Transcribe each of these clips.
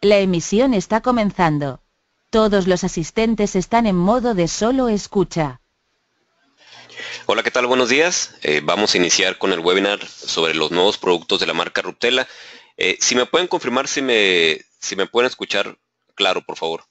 La emisión está comenzando. Todos los asistentes están en modo de solo escucha. Hola, ¿qué tal? Buenos días. Eh, vamos a iniciar con el webinar sobre los nuevos productos de la marca Ruptela. Eh, si me pueden confirmar si me, si me pueden escuchar, claro, por favor.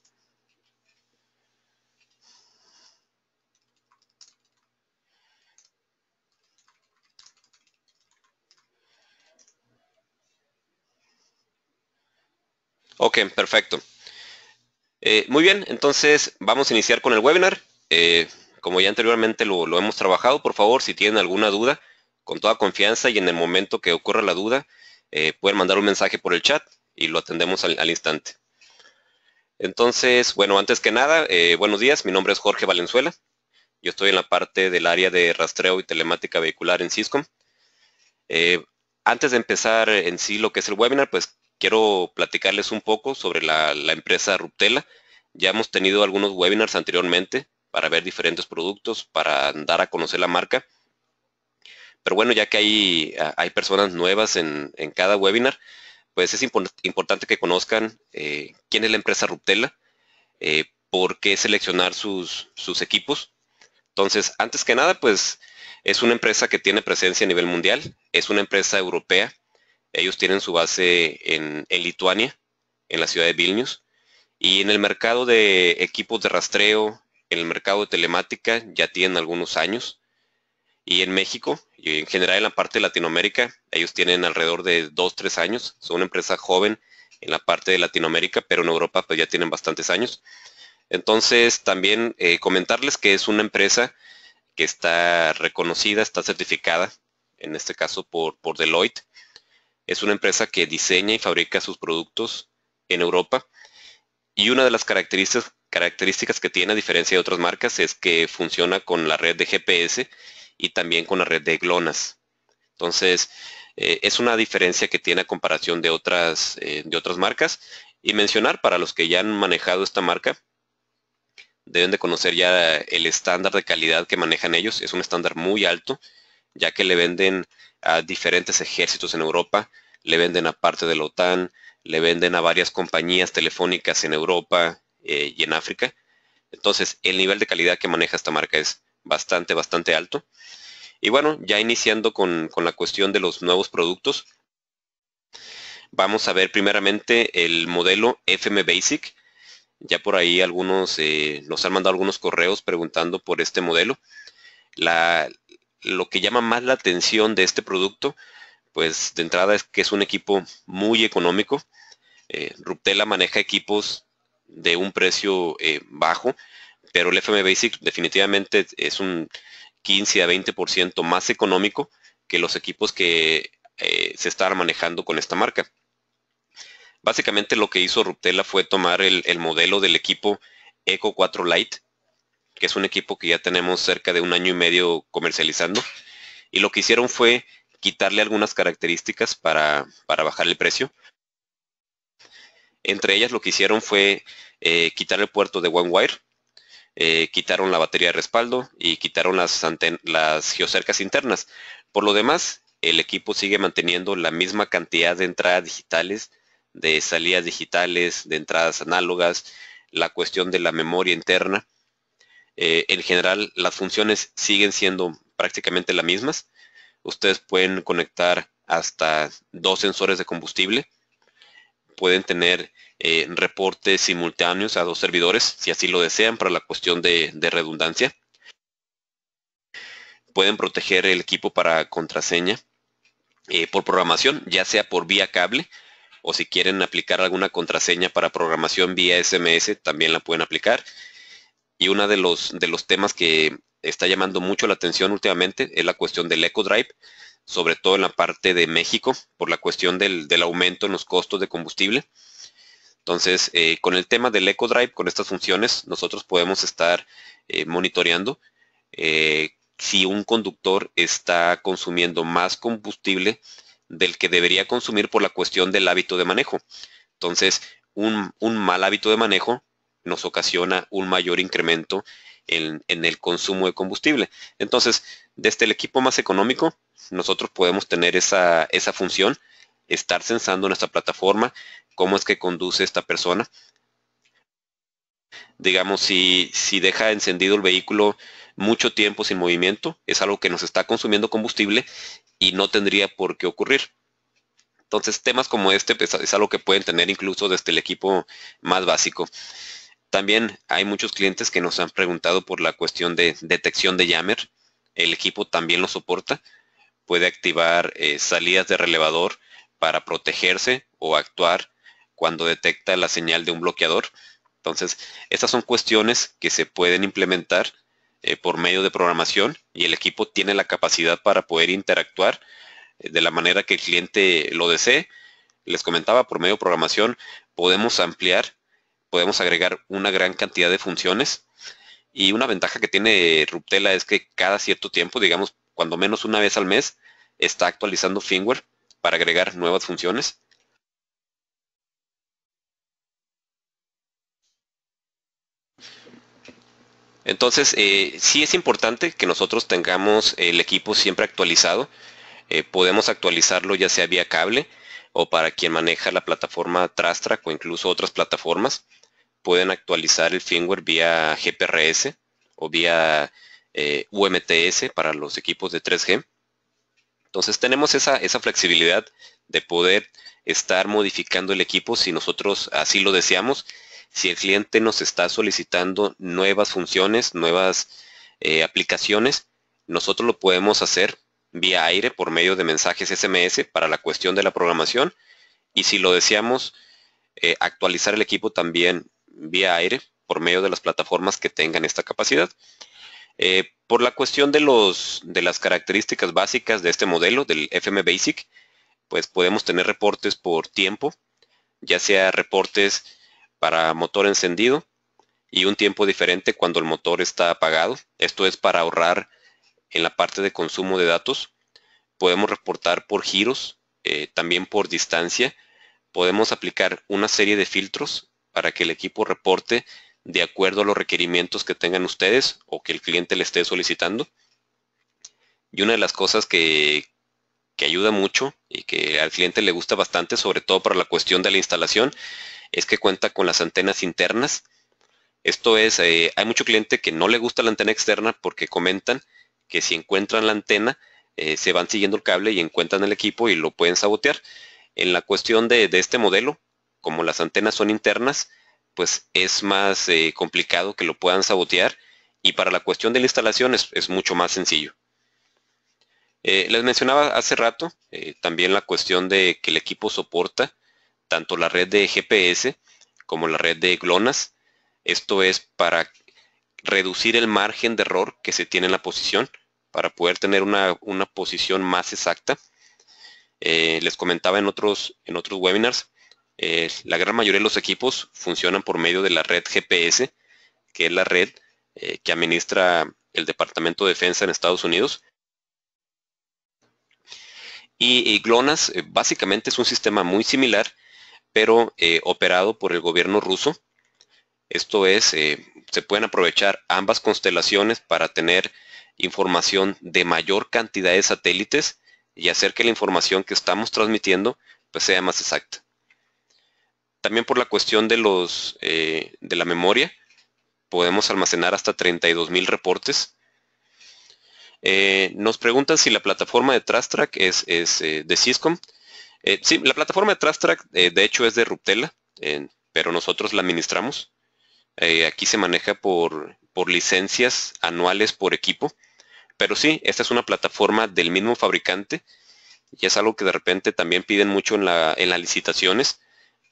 Ok, perfecto. Eh, muy bien, entonces vamos a iniciar con el webinar. Eh, como ya anteriormente lo, hemos trabajado, por favor, si tienen alguna duda, con toda confianza y en el momento que ocurra la duda, eh, pueden mandar un mensaje por el chat y lo atendemos al, al instante. Entonces, bueno, antes que nada, buenos días, mi nombre es Jorge Valenzuela. Yo estoy en la parte del área de rastreo y telemática vehicular en Cisco. antes de empezar en sí lo que es el webinar, pues quiero platicarles un poco sobre la, empresa Ruptela. Ya hemos tenido algunos webinars anteriormente para ver diferentes productos, para dar a conocer la marca. Pero bueno, ya que hay, hay personas nuevas en, cada webinar, pues es importante que conozcan eh, quién es la empresa Ruptela, eh, por qué seleccionar sus equipos. Entonces, antes que nada, pues es una empresa que tiene presencia a nivel mundial, es una empresa europea ellos tienen su base en, Lituania, en la ciudad de Vilnius. Y en el mercado de equipos de rastreo, en el mercado de telemática, ya tienen algunos años. Y en México, y en general en la parte de Latinoamérica, ellos tienen alrededor de 2, 3 años. Son una empresa joven en la parte de Latinoamérica, pero en Europa pues, ya tienen bastantes años. Entonces, también eh, comentarles que es una empresa que está reconocida, está certificada, en este caso por, por Deloitte es una empresa que diseña y fabrica sus productos en Europa. Y una de las características, características que tiene, a diferencia de otras marcas, es que funciona con la red de GPS y también con la red de Glonas. Entonces, eh, es una diferencia que tiene a comparación de otras, eh, de otras marcas. Y mencionar para los que ya han manejado esta marca, deben de conocer ya el estándar de calidad que manejan ellos. Es un estándar muy alto, ya que le venden a diferentes ejércitos en Europa, le venden a parte de la OTAN, le venden a varias compañías telefónicas en Europa eh, y en África. Entonces, el nivel de calidad que maneja esta marca es bastante, bastante alto. Y bueno, ya iniciando con, la cuestión de los nuevos productos, vamos a ver primeramente el modelo FM Basic. Ya por ahí algunos eh, nos han mandado algunos correos preguntando por este modelo. lo que llama más la atención de este producto pues de entrada es que es un equipo muy económico. Eh, Ruptela maneja equipos de un precio eh, bajo, pero el FM Basic definitivamente es un 15 a 20% más económico que los equipos que eh, se están manejando con esta marca. Básicamente lo que hizo Ruptela fue tomar el, modelo del equipo Eco 4 Lite, que es un equipo que ya tenemos cerca de un año y medio comercializando, y lo que hicieron fue quitarle algunas características para, bajar el precio. Entre ellas lo que hicieron fue eh, quitar el puerto de OneWire, eh, quitaron la batería de respaldo y quitaron las, las geocercas internas. Por lo demás, el equipo sigue manteniendo la misma cantidad de entradas digitales, de salidas digitales, de entradas análogas, la cuestión de la memoria interna. Eh, en general, las funciones siguen siendo prácticamente las mismas. Ustedes pueden conectar hasta dos sensores de combustible. Pueden tener eh, reportes simultáneos a dos servidores, si así lo desean, para la cuestión de, redundancia. Pueden proteger el equipo para contraseña eh, por programación, ya sea por vía cable o si quieren aplicar alguna contraseña para programación vía SMS, también la pueden aplicar. Y uno de los, de los temas que está llamando mucho la atención últimamente es la cuestión del EcoDrive, sobre todo en la parte de México, por la cuestión del, aumento en los costos de combustible. Entonces, eh, con el tema del EcoDrive, con estas funciones, nosotros podemos estar eh, monitoreando eh, si un conductor está consumiendo más combustible del que debería consumir por la cuestión del hábito de manejo. Entonces, un mal hábito de manejo nos ocasiona un mayor incremento en, el consumo de combustible. Entonces, desde el equipo más económico, nosotros podemos tener esa, esa función, estar censando nuestra plataforma, cómo es que conduce esta persona. Digamos, si, si deja encendido el vehículo mucho tiempo sin movimiento, es algo que nos está consumiendo combustible y no tendría por qué ocurrir. Entonces, temas como este pues, es algo que pueden tener incluso desde el equipo más básico. También hay muchos clientes que nos han preguntado por la cuestión de detección de Yammer. El equipo también lo soporta. Puede activar eh, salidas de relevador para protegerse o actuar cuando detecta la señal de un bloqueador. Entonces, estas son cuestiones que se pueden implementar eh, por medio de programación y el equipo tiene la capacidad para poder interactuar eh, de la manera que el cliente lo desee. Les comentaba, por medio de programación podemos ampliar podemos agregar una gran cantidad de funciones. Y una ventaja que tiene Ruptela es que cada cierto tiempo, digamos, cuando menos una vez al mes, está actualizando firmware para agregar nuevas funciones. Entonces, si eh, sí es importante que nosotros tengamos el equipo siempre actualizado. Eh, podemos actualizarlo ya sea vía cable o para quien maneja la plataforma Trastrack o incluso otras plataformas pueden actualizar el firmware vía GPRS o vía eh, UMTS para los equipos de 3G. Entonces tenemos esa, esa flexibilidad de poder estar modificando el equipo si nosotros así lo deseamos, si el cliente nos está solicitando nuevas funciones, nuevas eh, aplicaciones, nosotros lo podemos hacer vía aire por medio de mensajes SMS para la cuestión de la programación y si lo deseamos, eh, actualizar el equipo también vía aire por medio de las plataformas que tengan esta capacidad. Eh, por la cuestión de, los, de las características básicas de este modelo, del FM Basic, pues podemos tener reportes por tiempo, ya sea reportes para motor encendido y un tiempo diferente cuando el motor está apagado. Esto es para ahorrar en la parte de consumo de datos. Podemos reportar por giros, eh, también por distancia. Podemos aplicar una serie de filtros para que el equipo reporte de acuerdo a los requerimientos que tengan ustedes o que el cliente le esté solicitando. Y una de las cosas que, ayuda mucho y que al cliente le gusta bastante, sobre todo para la cuestión de la instalación, es que cuenta con las antenas internas. Esto es, eh, hay mucho cliente que no le gusta la antena externa porque comentan que si encuentran la antena, eh, se van siguiendo el cable y encuentran el equipo y lo pueden sabotear. En la cuestión de este modelo, como las antenas son internas, pues es más eh, complicado que lo puedan sabotear y para la cuestión de la instalación es, mucho más sencillo. Eh, les mencionaba hace rato eh, también la cuestión de que el equipo soporta tanto la red de GPS como la red de GLONASS. Esto es para reducir el margen de error que se tiene en la posición para poder tener una, posición más exacta. les comentaba en otros, en otros webinars la gran mayoría de los equipos funcionan por medio de la red GPS, que es la red eh, que administra el Departamento de Defensa en Estados Unidos. Y, GLONASS eh, básicamente es un sistema muy similar, pero eh, operado por el gobierno ruso. Esto es, se pueden aprovechar ambas constelaciones para tener información de mayor cantidad de satélites y hacer que la información que estamos transmitiendo pues, sea más exacta. También por la cuestión de, los, eh, de la memoria, podemos almacenar hasta 32.000 reportes. Eh, nos preguntan si la plataforma de TrustTrack es, es eh, de Syscom. sí, la plataforma de TrustTrack de hecho es de Ruptela, pero nosotros la administramos. aquí se maneja por, licencias anuales por equipo. Pero sí, esta es una plataforma del mismo fabricante y es algo que de repente también piden mucho en, en las licitaciones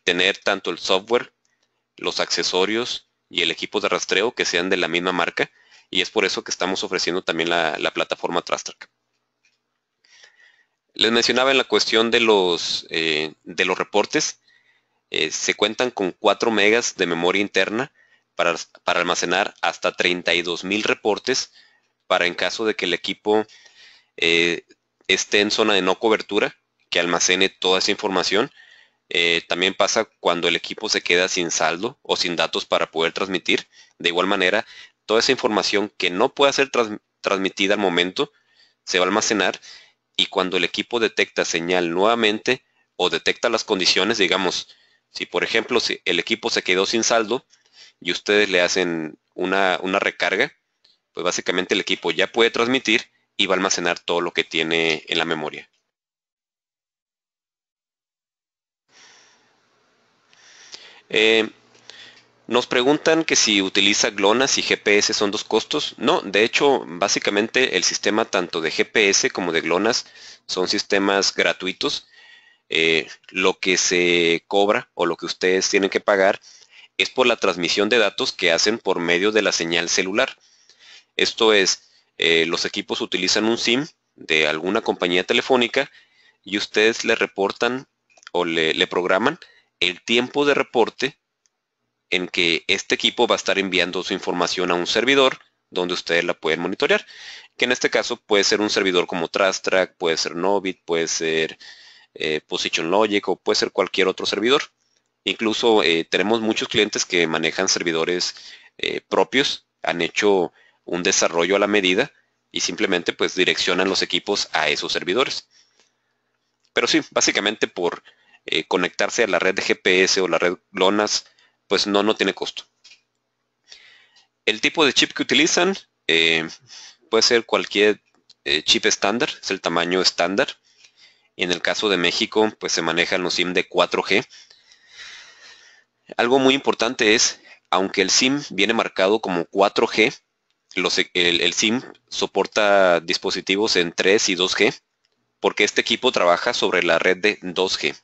tener tanto el software, los accesorios y el equipo de rastreo que sean de la misma marca y es por eso que estamos ofreciendo también la, plataforma Trastrack. Les mencionaba en la cuestión de los, eh, de los reportes, eh, se cuentan con 4 megas de memoria interna para, almacenar hasta 32 mil reportes para en caso de que el equipo eh, esté en zona de no cobertura, que almacene toda esa información eh, también pasa cuando el equipo se queda sin saldo o sin datos para poder transmitir. De igual manera, toda esa información que no pueda ser transmitida al momento se va a almacenar y cuando el equipo detecta señal nuevamente o detecta las condiciones, digamos, si por ejemplo el equipo se quedó sin saldo y ustedes le hacen una recarga, pues básicamente el equipo ya puede transmitir y va a almacenar todo lo que tiene en la memoria. Eh, nos preguntan que si utiliza glonas y GPS son dos costos. No, de hecho, básicamente el sistema tanto de GPS como de glonas son sistemas gratuitos. Eh, lo que se cobra o lo que ustedes tienen que pagar es por la transmisión de datos que hacen por medio de la señal celular. Esto es, eh, los equipos utilizan un SIM de alguna compañía telefónica y ustedes le reportan o le programan el tiempo de reporte en que este equipo va a estar enviando su información a un servidor donde ustedes la pueden monitorear, que en este caso puede ser un servidor como TrustTrack, puede ser Novit, puede ser eh, Position Logic o puede ser cualquier otro servidor. Incluso eh, tenemos muchos clientes que manejan servidores eh, propios, han hecho un desarrollo a la medida y simplemente pues direccionan los equipos a esos servidores. Pero sí, básicamente por eh, conectarse a la red de GPS o la red GLONASS, pues no, no tiene costo. El tipo de chip que utilizan eh, puede ser cualquier eh, chip estándar, es el tamaño estándar. en el caso de México, pues se manejan los SIM de 4G. Algo muy importante es, aunque el SIM viene marcado como 4G, e, el, SIM soporta dispositivos en 3 y 2G, porque este equipo trabaja sobre la red de 2G.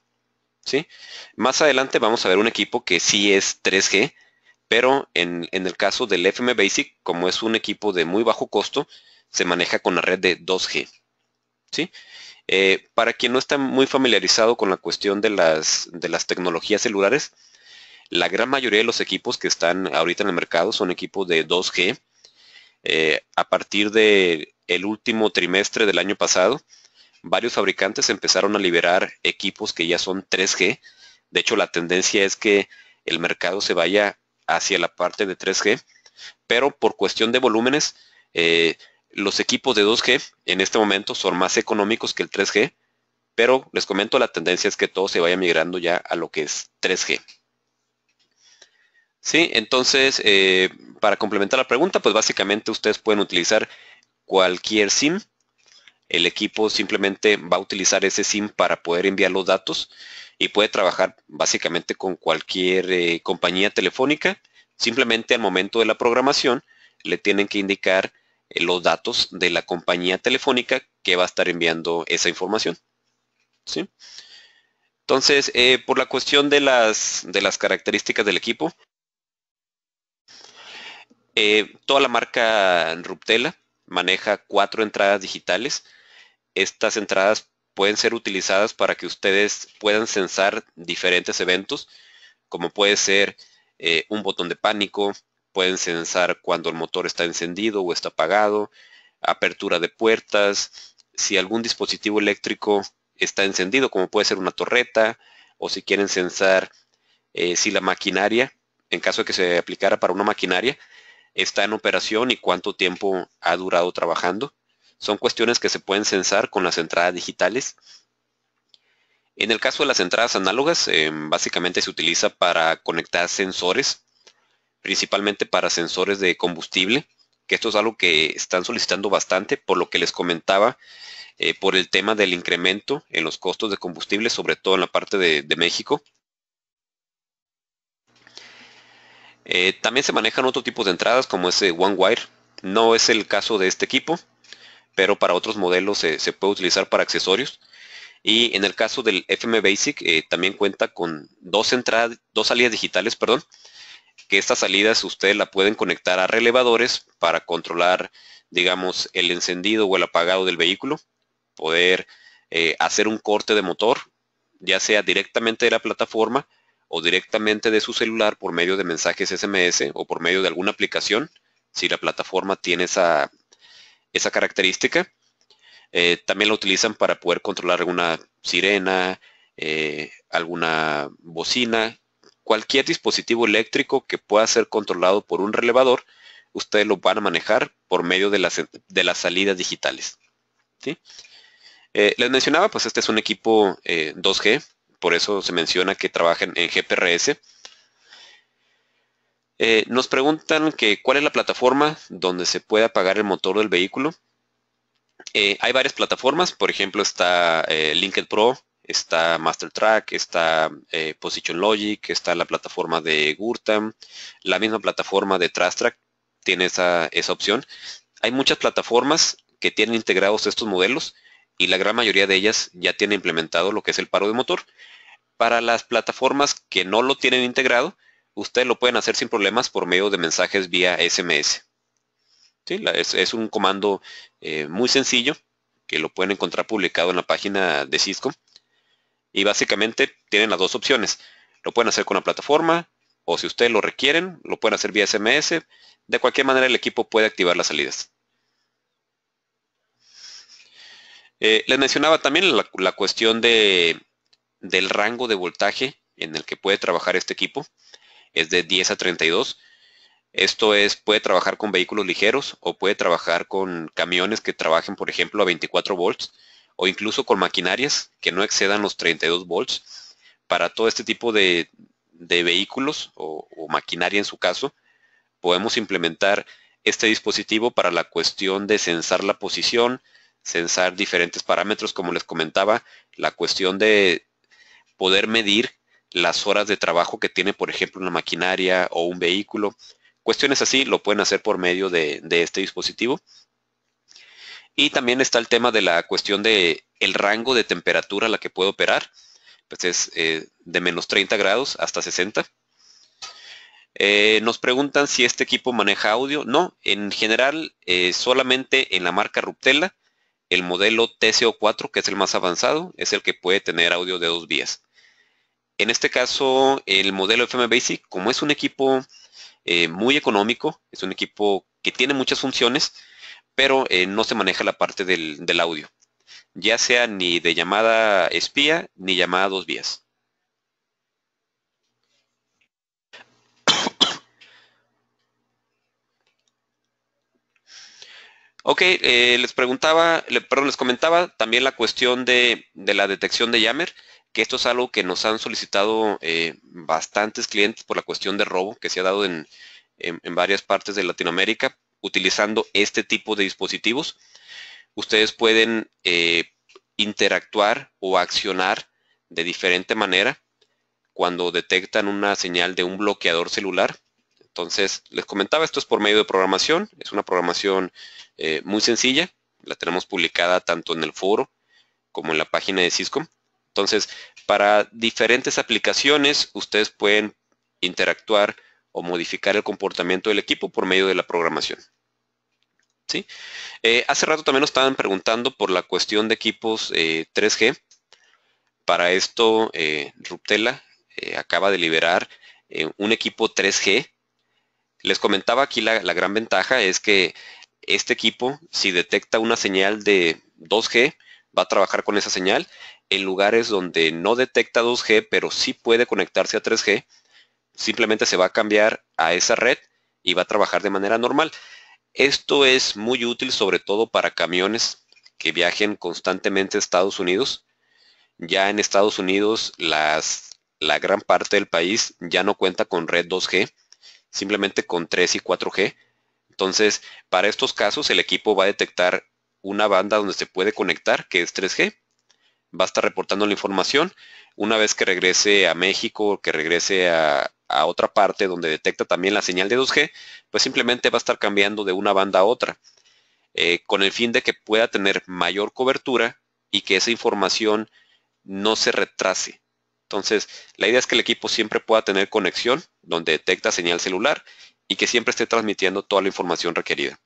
¿sí? Más adelante vamos a ver un equipo que sí es 3G, pero en, el caso del FM Basic, como es un equipo de muy bajo costo, se maneja con la red de 2G, ¿sí? Eh, para quien no está muy familiarizado con la cuestión de las, tecnologías celulares, la gran mayoría de los equipos que están ahorita en el mercado son equipos de 2G. Eh, a partir del el último trimestre del año pasado, varios fabricantes empezaron a liberar equipos que ya son 3G. De hecho, la tendencia es que el mercado se vaya hacia la parte de 3G, pero por cuestión de volúmenes, eh, los equipos de 2G en este momento son más económicos que el 3G, pero les comento, la tendencia es que todo se vaya migrando ya a lo que es 3G. Sí, entonces, eh, para complementar la pregunta, pues básicamente ustedes pueden utilizar cualquier SIM el equipo simplemente va a utilizar ese SIM para poder enviar los datos y puede trabajar básicamente con cualquier eh, compañía telefónica. Simplemente al momento de la programación le tienen que indicar eh, los datos de la compañía telefónica que va a estar enviando esa información. ¿Sí? Entonces, eh, por la cuestión de las, de las características del equipo, toda la marca Ruptela maneja cuatro entradas digitales estas entradas pueden ser utilizadas para que ustedes puedan censar diferentes eventos, como puede ser eh, un botón de pánico, pueden censar cuando el motor está encendido o está apagado, apertura de puertas, si algún dispositivo eléctrico está encendido, como puede ser una torreta, o si quieren censar eh, si la maquinaria, en caso de que se aplicara para una maquinaria, está en operación y cuánto tiempo ha durado trabajando. Son cuestiones que se pueden censar con las entradas digitales. En el caso de las entradas análogas, em, básicamente se utiliza para conectar sensores, principalmente para sensores de combustible, que esto es algo que están solicitando bastante, por lo que les comentaba, eh, por el tema del incremento en los costos de combustible, sobre todo en la parte de, México. Eh, también se manejan otro tipo de entradas, como ese eh, OneWire. No es el caso de este equipo, pero para otros modelos se, puede utilizar para accesorios. Y en el caso del FM Basic eh, también cuenta con dos entradas, dos salidas digitales, perdón, que estas salidas ustedes la pueden conectar a relevadores para controlar, digamos, el encendido o el apagado del vehículo, poder eh, hacer un corte de motor, ya sea directamente de la plataforma o directamente de su celular por medio de mensajes SMS o por medio de alguna aplicación, si la plataforma tiene esa, esa característica. Eh, también la utilizan para poder controlar alguna sirena, eh, alguna bocina, cualquier dispositivo eléctrico que pueda ser controlado por un relevador, ustedes lo van a manejar por medio de las, salidas digitales. Eh, les mencionaba, pues este es un equipo 2G, por eso se menciona que trabajan en GPRS. Eh, nos preguntan que cuál es la plataforma donde se puede apagar el motor del vehículo. Eh, hay varias plataformas, por ejemplo está eh, LinkedIn Pro, está MasterTrack, está Position Logic, está la plataforma de Gurtam, la misma plataforma de Trastrack tiene esa, esa opción. Hay muchas plataformas que tienen integrados estos modelos y la gran mayoría de ellas ya tiene implementado lo que es el paro de motor. Para las plataformas que no lo tienen integrado, ustedes lo pueden hacer sin problemas por medio de mensajes vía SMS. es, un comando eh, muy sencillo que lo pueden encontrar publicado en la página de Cisco. Y básicamente tienen las dos opciones. Lo pueden hacer con la plataforma o si ustedes lo requieren, lo pueden hacer vía SMS. De cualquier manera, el equipo puede activar las salidas. Eh, les mencionaba también la, cuestión del rango de voltaje en el que puede trabajar este equipo es de 10 a 32. Esto es, puede trabajar con vehículos ligeros o puede trabajar con camiones que trabajen, por ejemplo, a 24 volts o incluso con maquinarias que no excedan los 32 volts. Para todo este tipo de, vehículos o maquinaria en su caso, podemos implementar este dispositivo para la cuestión de censar la posición, censar diferentes parámetros, como les comentaba, la cuestión de poder medir las horas de trabajo que tiene, por ejemplo, una maquinaria o un vehículo. Cuestiones así lo pueden hacer por medio de, este dispositivo. Y también está el tema de la cuestión de el rango de temperatura a la que puede operar. Pues es eh, de menos 30 grados hasta 60. Eh, nos preguntan si este equipo maneja audio. No, en general eh, solamente en la marca Ruptela, el modelo TCO4, que es el más avanzado, es el que puede tener audio de dos vías. En este caso, el modelo FM Basic, como es un equipo eh, muy económico, es un equipo que tiene muchas funciones, pero eh, no se maneja la parte del, audio, ya sea ni de llamada espía ni llamada dos vías. ok, eh, les preguntaba, perdón, les comentaba también la cuestión de la detección de Yammer que esto es algo que nos han solicitado eh, bastantes clientes por la cuestión de robo que se ha dado en, varias partes de Latinoamérica utilizando este tipo de dispositivos. Ustedes pueden eh, interactuar o accionar de diferente manera cuando detectan una señal de un bloqueador celular. Entonces, les comentaba, esto es por medio de programación. Es una programación eh, muy sencilla. La tenemos publicada tanto en el foro como en la página de Cisco. Entonces, para diferentes aplicaciones, ustedes pueden interactuar o modificar el comportamiento del equipo por medio de la programación. ¿Sí? Eh, hace rato también nos estaban preguntando por la cuestión de equipos 3G. Eh, para esto, eh, Ruptela acaba de liberar un equipo 3G. Les comentaba aquí la gran ventaja es que este equipo, si detecta una señal de 2G, va a trabajar con esa señal en lugares donde no detecta 2G, pero sí puede conectarse a 3G, simplemente se va a cambiar a esa red y va a trabajar de manera normal. Esto es muy útil sobre todo para camiones que viajen constantemente a Estados Unidos. Ya en Estados Unidos la gran parte del país ya no cuenta con red 2G, simplemente con 3 y 4G. Entonces, para estos casos el equipo va a detectar una banda donde se puede conectar, que es 3G, va a estar reportando la información. Una vez que regrese a México, que regrese a, otra parte donde detecta también la señal de 2G, pues simplemente va a estar cambiando de una banda a otra, eh, con el fin de que pueda tener mayor cobertura y que esa información no se retrase. Entonces, la idea es que el equipo siempre pueda tener conexión donde detecta señal celular y que siempre esté transmitiendo toda la información requerida.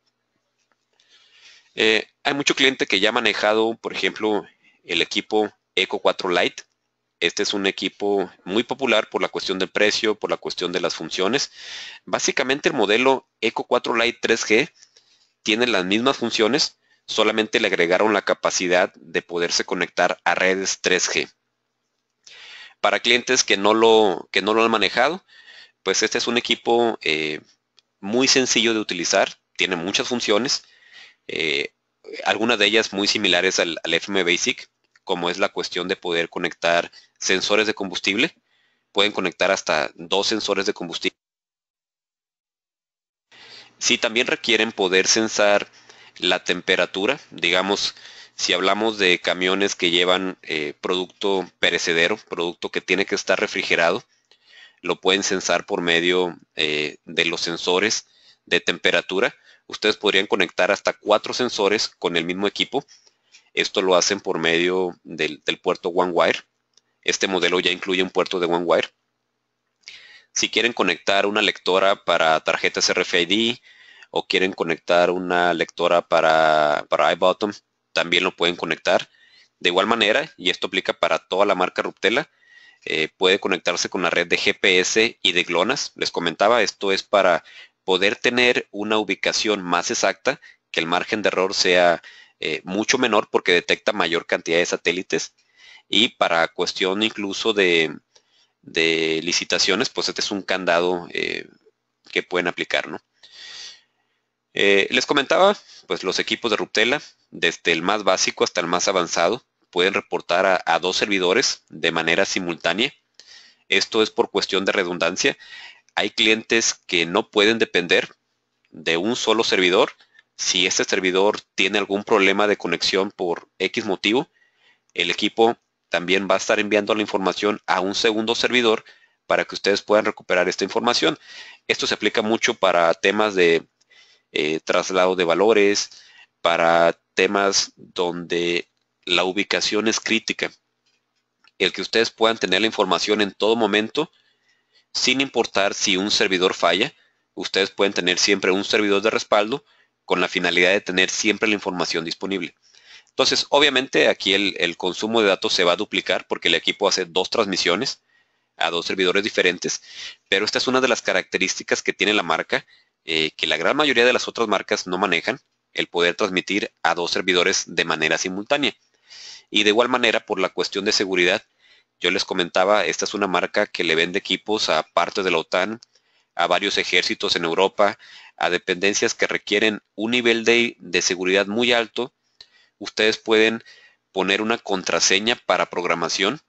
Eh, hay mucho cliente que ya ha manejado, por ejemplo, el equipo Eco 4 Lite. Este es un equipo muy popular por la cuestión del precio, por la cuestión de las funciones. Básicamente el modelo Eco 4 Lite 3G tiene las mismas funciones, solamente le agregaron la capacidad de poderse conectar a redes 3G. Para clientes que no lo, que no lo han manejado, pues este es un equipo eh, muy sencillo de utilizar, tiene muchas funciones, eh, algunas de ellas muy similares al FM Basic, como es la cuestión de poder conectar sensores de combustible. Pueden conectar hasta dos sensores de combustible. Si también requieren poder censar la temperatura, digamos, si hablamos de camiones que llevan eh, producto perecedero, producto que tiene que estar refrigerado, lo pueden censar por medio eh, de los sensores de temperatura. Ustedes podrían conectar hasta cuatro sensores con el mismo equipo esto lo hacen por medio del, puerto OneWire. Este modelo ya incluye un puerto de OneWire. Si quieren conectar una lectora para tarjetas RFID o quieren conectar una lectora para, para iBottom, también lo pueden conectar. De igual manera, y esto aplica para toda la marca Ruptela, eh, puede conectarse con la red de GPS y de Glonas. Les comentaba, esto es para poder tener una ubicación más exacta, que el margen de error sea eh, mucho menor porque detecta mayor cantidad de satélites y para cuestión incluso de, licitaciones, pues este es un candado eh, que pueden aplicar, eh, les comentaba, pues los equipos de Ruptela, desde el más básico hasta el más avanzado, pueden reportar a dos servidores de manera simultánea. Esto es por cuestión de redundancia. Hay clientes que no pueden depender de un solo servidor, si este servidor tiene algún problema de conexión por X motivo, el equipo también va a estar enviando la información a un segundo servidor para que ustedes puedan recuperar esta información. Esto se aplica mucho para temas de eh, traslado de valores, para temas donde la ubicación es crítica. El que ustedes puedan tener la información en todo momento, sin importar si un servidor falla, ustedes pueden tener siempre un servidor de respaldo con la finalidad de tener siempre la información disponible. Entonces, obviamente aquí el, consumo de datos se va a duplicar porque el equipo hace dos transmisiones a dos servidores diferentes, pero esta es una de las características que tiene la marca, eh, que la gran mayoría de las otras marcas no manejan, el poder transmitir a dos servidores de manera simultánea. Y de igual manera, por la cuestión de seguridad, yo les comentaba, esta es una marca que le vende equipos a parte de la OTAN, a varios ejércitos en Europa, a dependencias que requieren un nivel de, de seguridad muy alto, ustedes pueden poner una contraseña para programación,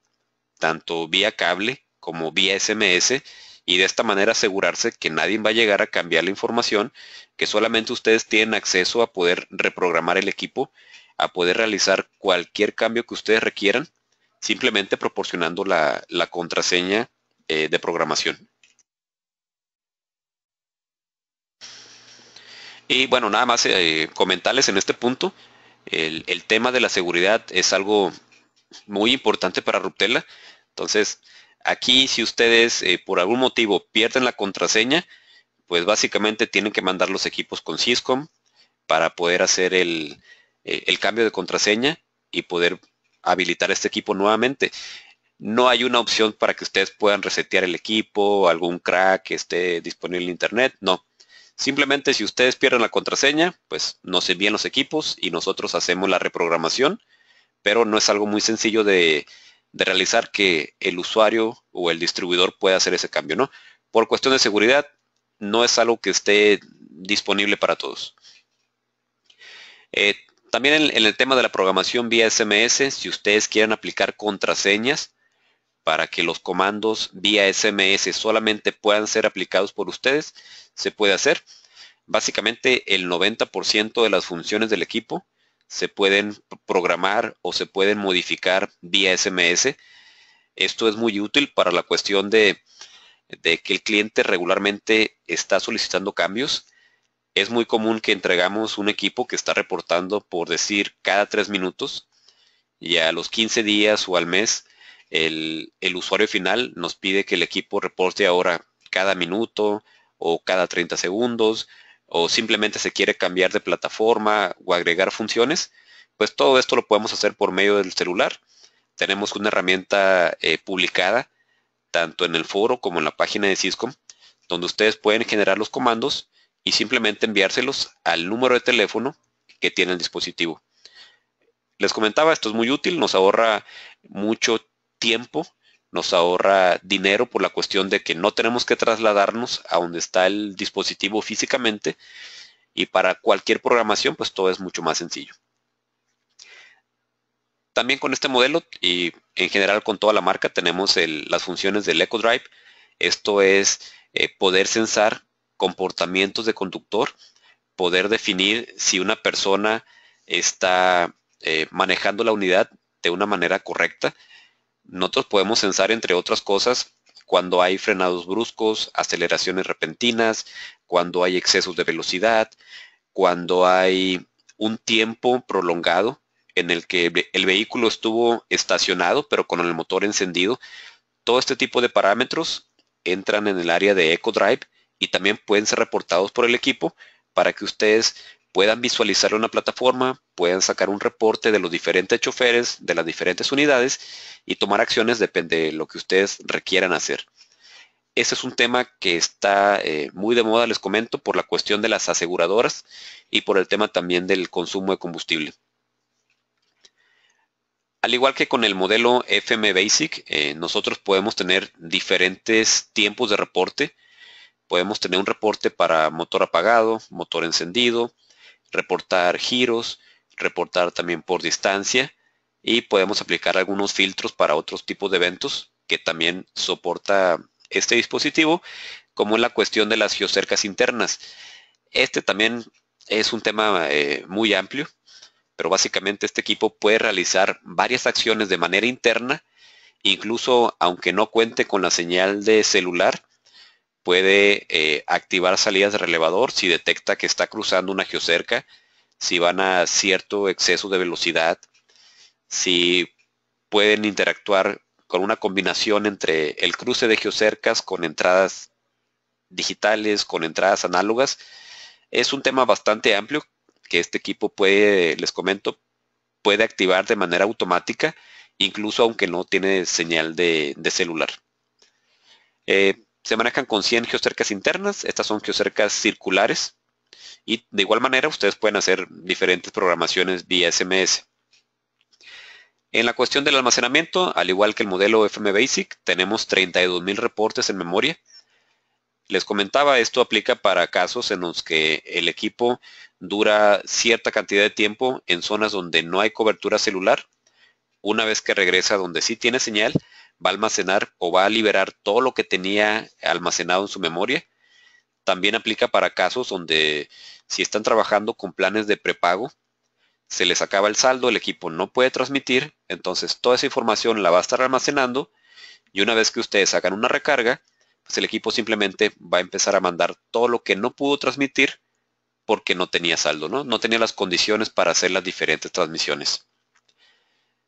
tanto vía cable como vía SMS, y de esta manera asegurarse que nadie va a llegar a cambiar la información, que solamente ustedes tienen acceso a poder reprogramar el equipo, a poder realizar cualquier cambio que ustedes requieran, simplemente proporcionando la, contraseña eh, de programación. Y bueno, nada más eh, comentarles en este punto, el, tema de la seguridad es algo muy importante para Ruptela. Entonces, aquí si ustedes eh, por algún motivo pierden la contraseña, pues básicamente tienen que mandar los equipos con Syscom para poder hacer el, eh, el cambio de contraseña y poder habilitar este equipo nuevamente. No hay una opción para que ustedes puedan resetear el equipo, algún crack que esté disponible en internet, no. Simplemente si ustedes pierden la contraseña, pues nos envían los equipos y nosotros hacemos la reprogramación, pero no es algo muy sencillo de, realizar que el usuario o el distribuidor pueda hacer ese cambio, ¿no? Por cuestión de seguridad, no es algo que esté disponible para todos. Eh, también en, en, el tema de la programación vía SMS, si ustedes quieren aplicar contraseñas, para que los comandos vía SMS solamente puedan ser aplicados por ustedes, se puede hacer. Básicamente el 90% de las funciones del equipo se pueden programar o se pueden modificar vía SMS. Esto es muy útil para la cuestión de, que el cliente regularmente está solicitando cambios. Es muy común que entregamos un equipo que está reportando, por decir, cada tres minutos y a los 15 días o al mes el, usuario final nos pide que el equipo reporte ahora cada minuto o cada 30 segundos o simplemente se quiere cambiar de plataforma o agregar funciones, pues todo esto lo podemos hacer por medio del celular. Tenemos una herramienta eh, publicada tanto en el foro como en la página de Cisco, donde ustedes pueden generar los comandos y simplemente enviárselos al número de teléfono que tiene el dispositivo. Les comentaba, esto es muy útil, nos ahorra mucho tiempo, nos ahorra dinero por la cuestión de que no tenemos que trasladarnos a donde está el dispositivo físicamente y para cualquier programación pues todo es mucho más sencillo. También con este modelo y en general con toda la marca tenemos las funciones del EcoDrive. Esto es eh, poder censar comportamientos de conductor, poder definir si una persona está eh, manejando la unidad de una manera correcta, nosotros podemos censar, entre otras cosas, cuando hay frenados bruscos, aceleraciones repentinas, cuando hay excesos de velocidad, cuando hay un tiempo prolongado en el que el vehículo estuvo estacionado pero con el motor encendido. Todo este tipo de parámetros entran en el área de EcoDrive y también pueden ser reportados por el equipo para que ustedes puedan visualizar una plataforma, puedan sacar un reporte de los diferentes choferes de las diferentes unidades y tomar acciones depende de lo que ustedes requieran hacer. Ese es un tema que está eh, muy de moda, les comento, por la cuestión de las aseguradoras y por el tema también del consumo de combustible. Al igual que con el modelo FM Basic, eh, nosotros podemos tener diferentes tiempos de reporte. Podemos tener un reporte para motor apagado, motor encendido, reportar giros, reportar también por distancia y podemos aplicar algunos filtros para otros tipos de eventos que también soporta este dispositivo, como la cuestión de las geocercas internas. Este también es un tema eh, muy amplio, pero básicamente este equipo puede realizar varias acciones de manera interna, incluso aunque no cuente con la señal de celular, puede eh, activar salidas de relevador si detecta que está cruzando una geocerca, si van a cierto exceso de velocidad, si pueden interactuar con una combinación entre el cruce de geocercas con entradas digitales, con entradas análogas. Es un tema bastante amplio que este equipo puede, les comento, puede activar de manera automática, incluso aunque no tiene señal de, celular. Eh, se manejan con 100 geocercas internas, estas son geocercas circulares y de igual manera ustedes pueden hacer diferentes programaciones vía SMS. En la cuestión del almacenamiento, al igual que el modelo FM Basic, tenemos 32.000 reportes en memoria. Les comentaba, esto aplica para casos en los que el equipo dura cierta cantidad de tiempo en zonas donde no hay cobertura celular. Una vez que regresa donde sí tiene señal, va a almacenar o va a liberar todo lo que tenía almacenado en su memoria. También aplica para casos donde si están trabajando con planes de prepago, se les acaba el saldo, el equipo no puede transmitir, entonces toda esa información la va a estar almacenando y una vez que ustedes hagan una recarga, pues el equipo simplemente va a empezar a mandar todo lo que no pudo transmitir porque no tenía saldo, ¿no? No tenía las condiciones para hacer las diferentes transmisiones.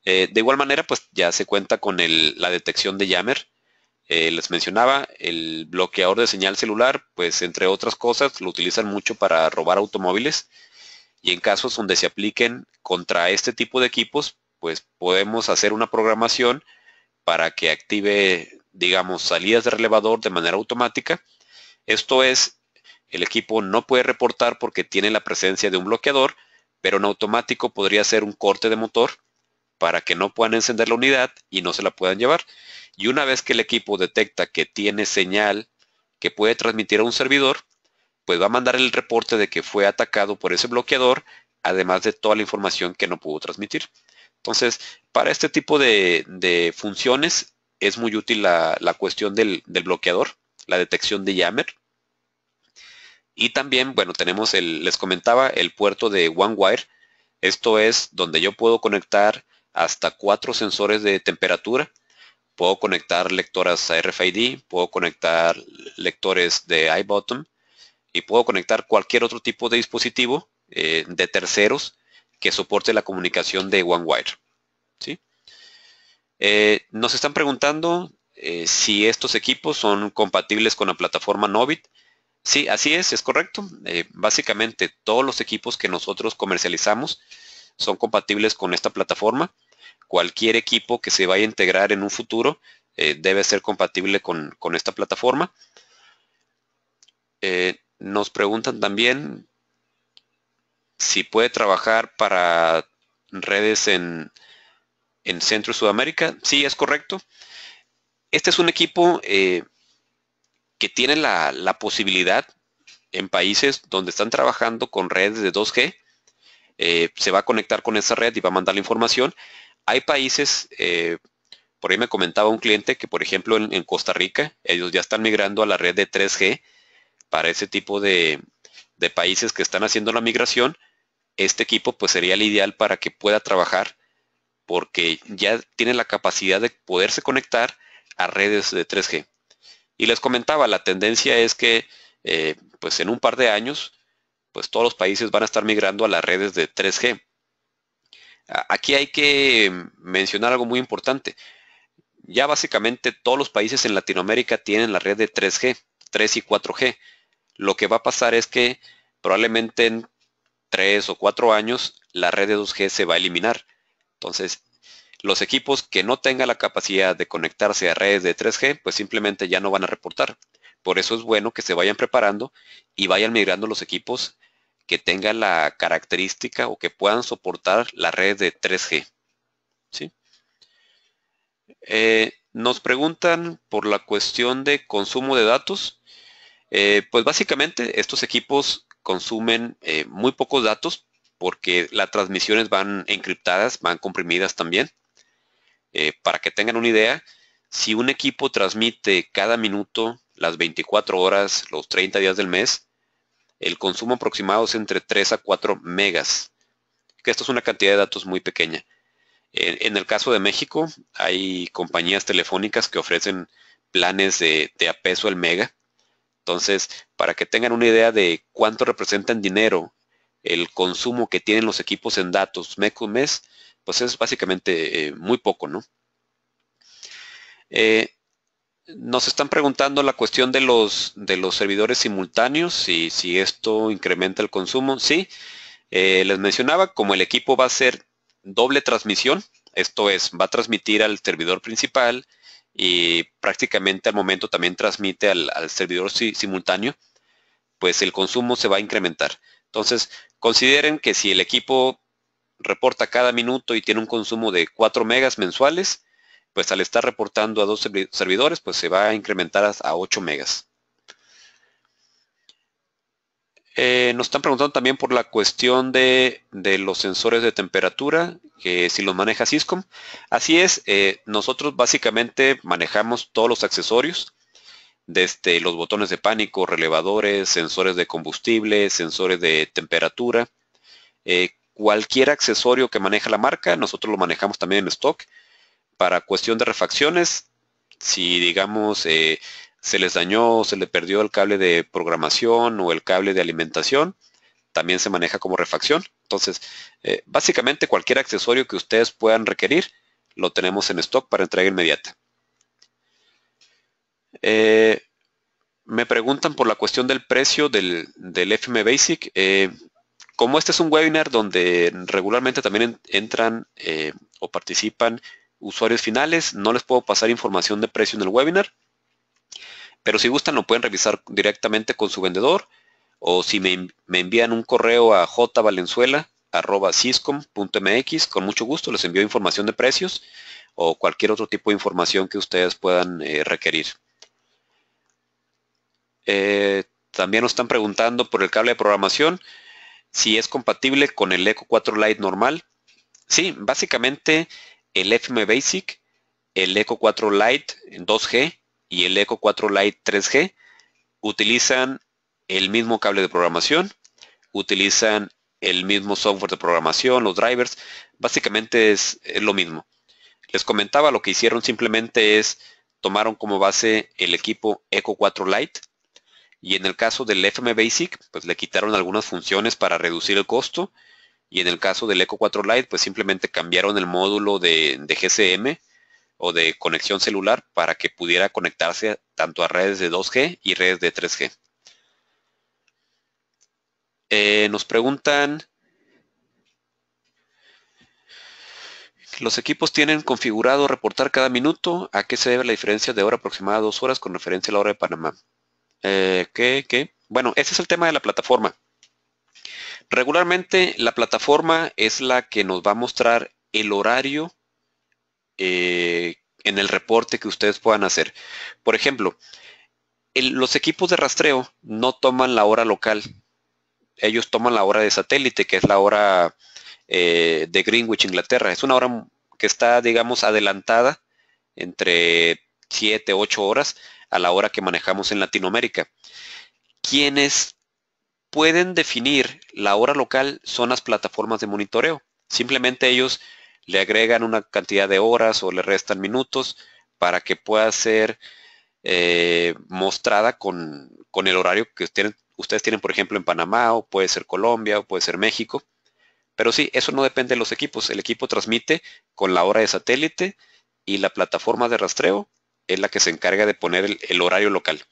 Eh, de igual manera, pues ya se cuenta con la detección de Yammer. Eh, les mencionaba, el bloqueador de señal celular, pues entre otras cosas, lo utilizan mucho para robar automóviles. Y en casos donde se apliquen contra este tipo de equipos, pues podemos hacer una programación para que active, digamos, salidas de relevador de manera automática. Esto es, el equipo no puede reportar porque tiene la presencia de un bloqueador, pero en automático podría ser un corte de motor para que no puedan encender la unidad y no se la puedan llevar. Y una vez que el equipo detecta que tiene señal que puede transmitir a un servidor, pues va a mandar el reporte de que fue atacado por ese bloqueador, además de toda la información que no pudo transmitir. Entonces, para este tipo de, funciones es muy útil la, cuestión del, bloqueador, la detección de Yammer. Y también, bueno, tenemos el, les comentaba, el puerto de OneWire. Esto es donde yo puedo conectar hasta cuatro sensores de temperatura. Puedo conectar lectoras a RFID, puedo conectar lectores de iBottom y puedo conectar cualquier otro tipo de dispositivo eh, de terceros que soporte la comunicación de OneWire. ¿sí? Eh, nos están preguntando eh, si estos equipos son compatibles con la plataforma Novit. Sí, así es, es correcto. básicamente todos los equipos que nosotros comercializamos son compatibles con esta plataforma. Cualquier equipo que se vaya a integrar en un futuro eh, debe ser compatible con, esta plataforma. Eh, nos preguntan también si puede trabajar para redes en, en Centro y Sudamérica. Sí, es correcto. Este es un equipo eh, que tiene la, la, posibilidad en países donde están trabajando con redes de 2G eh, se va a conectar con esa red y va a mandar la información. Hay países, eh, por ahí me comentaba un cliente que, por ejemplo, en, Costa Rica, ellos ya están migrando a la red de 3G para ese tipo de, países que están haciendo la migración. Este equipo pues sería el ideal para que pueda trabajar porque ya tiene la capacidad de poderse conectar a redes de 3G. Y les comentaba, la tendencia es que eh, pues en un par de años pues todos los países van a estar migrando a las redes de 3G. Aquí hay que mencionar algo muy importante. Ya básicamente todos los países en Latinoamérica tienen la red de 3G, 3 y 4G. Lo que va a pasar es que probablemente en 3 o 4 años la red de 2G se va a eliminar. Entonces, los equipos que no tengan la capacidad de conectarse a redes de 3G, pues simplemente ya no van a reportar. Por eso es bueno que se vayan preparando y vayan migrando los equipos que tenga la característica o que puedan soportar la red de 3G. ¿sí? Eh, nos preguntan por la cuestión de consumo de datos. Eh, pues básicamente estos equipos consumen eh, muy pocos datos porque las transmisiones van encriptadas, van comprimidas también. para que tengan una idea, si un equipo transmite cada minuto, las 24 horas, los 30 días del mes, el consumo aproximado es entre 3 a 4 megas, que esto es una cantidad de datos muy pequeña. En, el caso de México, hay compañías telefónicas que ofrecen planes de, de a peso el mega. Entonces, para que tengan una idea de cuánto representa en dinero el consumo que tienen los equipos en datos mes con mes, pues es básicamente eh, muy poco, ¿no? Eh, nos están preguntando la cuestión de los, servidores simultáneos y si esto incrementa el consumo. Sí, eh, les mencionaba, como el equipo va a ser doble transmisión, esto es, va a transmitir al servidor principal y prácticamente al momento también transmite al, servidor simultáneo, pues el consumo se va a incrementar. Entonces, consideren que si el equipo reporta cada minuto y tiene un consumo de 4 megas mensuales, pues al estar reportando a dos servidores, pues se va a incrementar a 8 megas. Eh, nos están preguntando también por la cuestión de, los sensores de temperatura, que si los maneja Cisco. Así es, eh, nosotros básicamente manejamos todos los accesorios, desde los botones de pánico, relevadores, sensores de combustible, sensores de temperatura. Eh, cualquier accesorio que maneja la marca, nosotros lo manejamos también en stock para cuestión de refacciones, si digamos eh, se les dañó o se le perdió el cable de programación o el cable de alimentación, también se maneja como refacción. Entonces, eh, básicamente cualquier accesorio que ustedes puedan requerir, lo tenemos en stock para entrega inmediata. Eh, me preguntan por la cuestión del precio del, del FM Basic. como este es un webinar donde regularmente también entran o participan usuarios finales, no les puedo pasar información de precio en el webinar, pero si gustan lo pueden revisar directamente con su vendedor o si me, envían un correo a mx con mucho gusto les envío información de precios o cualquier otro tipo de información que ustedes puedan eh, requerir. Eh, también nos están preguntando por el cable de programación, si es compatible con el Eco 4 Lite normal. Sí, básicamente el FM Basic, el Eco 4 Lite 2G y el Eco 4 Lite 3G utilizan el mismo cable de programación, utilizan el mismo software de programación, los drivers, básicamente es, lo mismo. Les comentaba, lo que hicieron simplemente es tomaron como base el equipo Eco 4 Lite y en el caso del FM Basic, pues le quitaron algunas funciones para reducir el costo y en el caso del Eco 4 Lite, pues simplemente cambiaron el módulo de, GCM o de conexión celular para que pudiera conectarse tanto a redes de 2G y redes de 3G. Eh, nos preguntan, ¿los equipos tienen configurado reportar cada minuto? ¿A qué se debe la diferencia de hora aproximada a dos horas con referencia a la hora de Panamá? Eh, ¿qué, ¿Qué? Bueno, ese es el tema de la plataforma. Regularmente la plataforma es la que nos va a mostrar el horario eh, en el reporte que ustedes puedan hacer. Por ejemplo, los equipos de rastreo no toman la hora local. Ellos toman la hora de satélite, que es la hora eh, de Greenwich, Inglaterra. Es una hora que está, digamos, adelantada entre 7, 8 horas a la hora que manejamos en Latinoamérica. Quienes pueden definir la hora local son las plataformas de monitoreo. Simplemente ellos le agregan una cantidad de horas o le restan minutos para que pueda ser eh, mostrada con, el horario que ustedes tienen, por ejemplo, en Panamá, o puede ser Colombia, o puede ser México. Pero sí, eso no depende de los equipos. El equipo transmite con la hora de satélite y la plataforma de rastreo es la que se encarga de poner el horario local.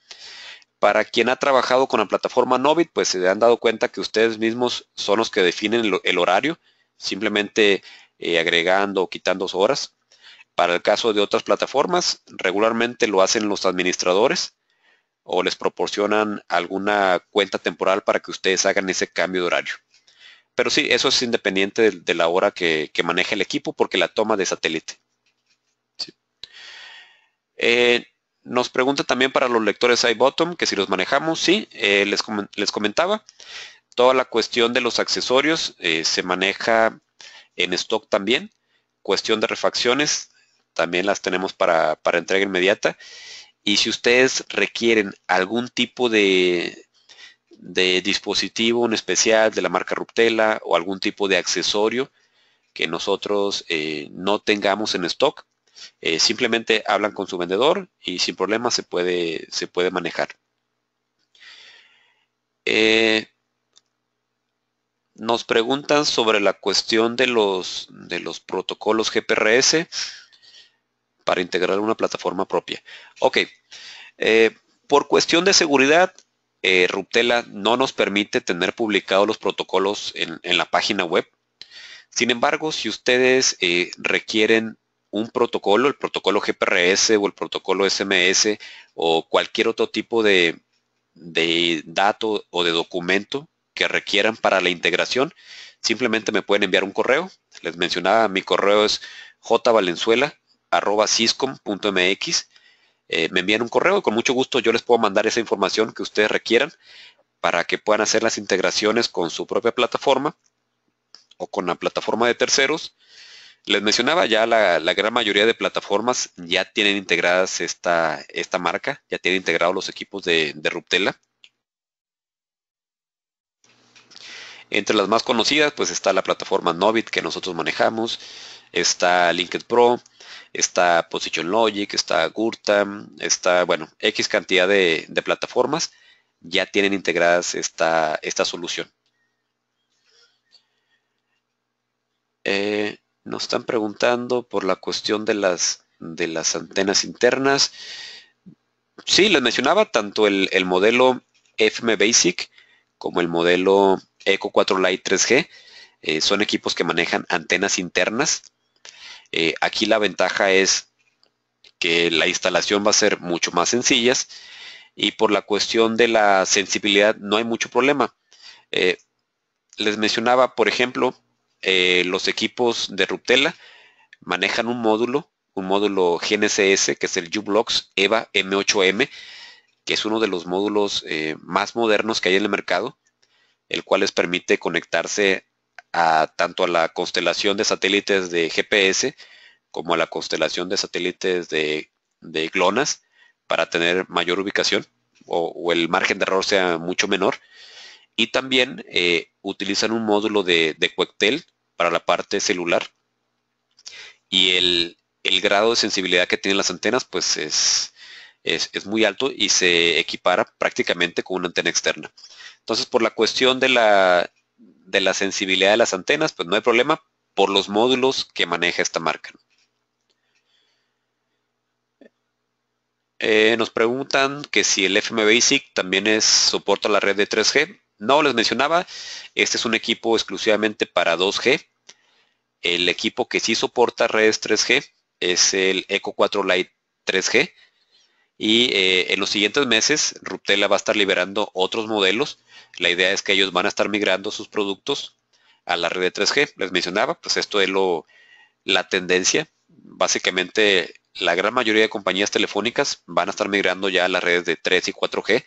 Para quien ha trabajado con la plataforma Novit, pues se han dado cuenta que ustedes mismos son los que definen el, horario, simplemente eh, agregando o quitando horas. Para el caso de otras plataformas, regularmente lo hacen los administradores o les proporcionan alguna cuenta temporal para que ustedes hagan ese cambio de horario. Pero sí, eso es independiente de, la hora que, maneja el equipo porque la toma de satélite. Eh, nos pregunta también para los lectores iBottom, que si los manejamos, sí, eh, les, comentaba. Toda la cuestión de los accesorios eh, se maneja en stock también. Cuestión de refacciones, también las tenemos para, entrega inmediata. Y si ustedes requieren algún tipo de, de dispositivo en especial de la marca Ruptela o algún tipo de accesorio que nosotros eh, no tengamos en stock, eh, simplemente hablan con su vendedor y sin problema se puede, se puede manejar. Eh, nos preguntan sobre la cuestión de los, de los protocolos GPRS para integrar una plataforma propia. Ok, eh, por cuestión de seguridad, eh, Ruptela no nos permite tener publicados los protocolos en, la página web. Sin embargo, si ustedes requieren un protocolo, el protocolo GPRS o el protocolo SMS o cualquier otro tipo de, de dato o de documento que requieran para la integración, simplemente me pueden enviar un correo. Les mencionaba, mi correo es jvalenzuela.ciscom.mx. mx eh, me envían un correo y con mucho gusto yo les puedo mandar esa información que ustedes requieran para que puedan hacer las integraciones con su propia plataforma o con la plataforma de terceros les mencionaba ya la, gran mayoría de plataformas ya tienen integradas esta, esta marca, ya tienen integrados los equipos de, Ruptela. Entre las más conocidas, pues está la plataforma Novit que nosotros manejamos, está LinkedIn Pro, está Position Logic, está Gurta, está, bueno, X cantidad de, plataformas ya tienen integradas esta, esta solución. Eh, nos están preguntando por la cuestión de las, de las antenas internas. Sí, les mencionaba tanto el, modelo FM Basic como el modelo Eco 4 Lite 3G. Eh, son equipos que manejan antenas internas. Eh, aquí la ventaja es que la instalación va a ser mucho más sencilla y por la cuestión de la sensibilidad no hay mucho problema. Eh, les mencionaba, por ejemplo, eh, los equipos de Ruptela manejan un módulo, un módulo GNSS, que es el UBLOX EVA M8M, que es uno de los módulos eh, más modernos que hay en el mercado, el cual les permite conectarse a, tanto a la constelación de satélites de GPS como a la constelación de satélites de, Glonas para tener mayor ubicación o el margen de error sea mucho menor. Y también eh, utilizan un módulo de, de para la parte celular. Y el, grado de sensibilidad que tienen las antenas, pues es, es, muy alto y se equipara prácticamente con una antena externa. Entonces, por la cuestión de la, sensibilidad de las antenas, pues no hay problema por los módulos que maneja esta marca. Eh, nos preguntan que si el FM Basic también es, soporta la red de 3G no les mencionaba, este es un equipo exclusivamente para 2G. El equipo que sí soporta redes 3G es el Eco 4 Lite 3G. Y eh, en los siguientes meses, Ruptela va a estar liberando otros modelos. La idea es que ellos van a estar migrando sus productos a la red de 3G. Les mencionaba, pues esto es lo, la tendencia. Básicamente, la gran mayoría de compañías telefónicas van a estar migrando ya a las redes de 3 y 4G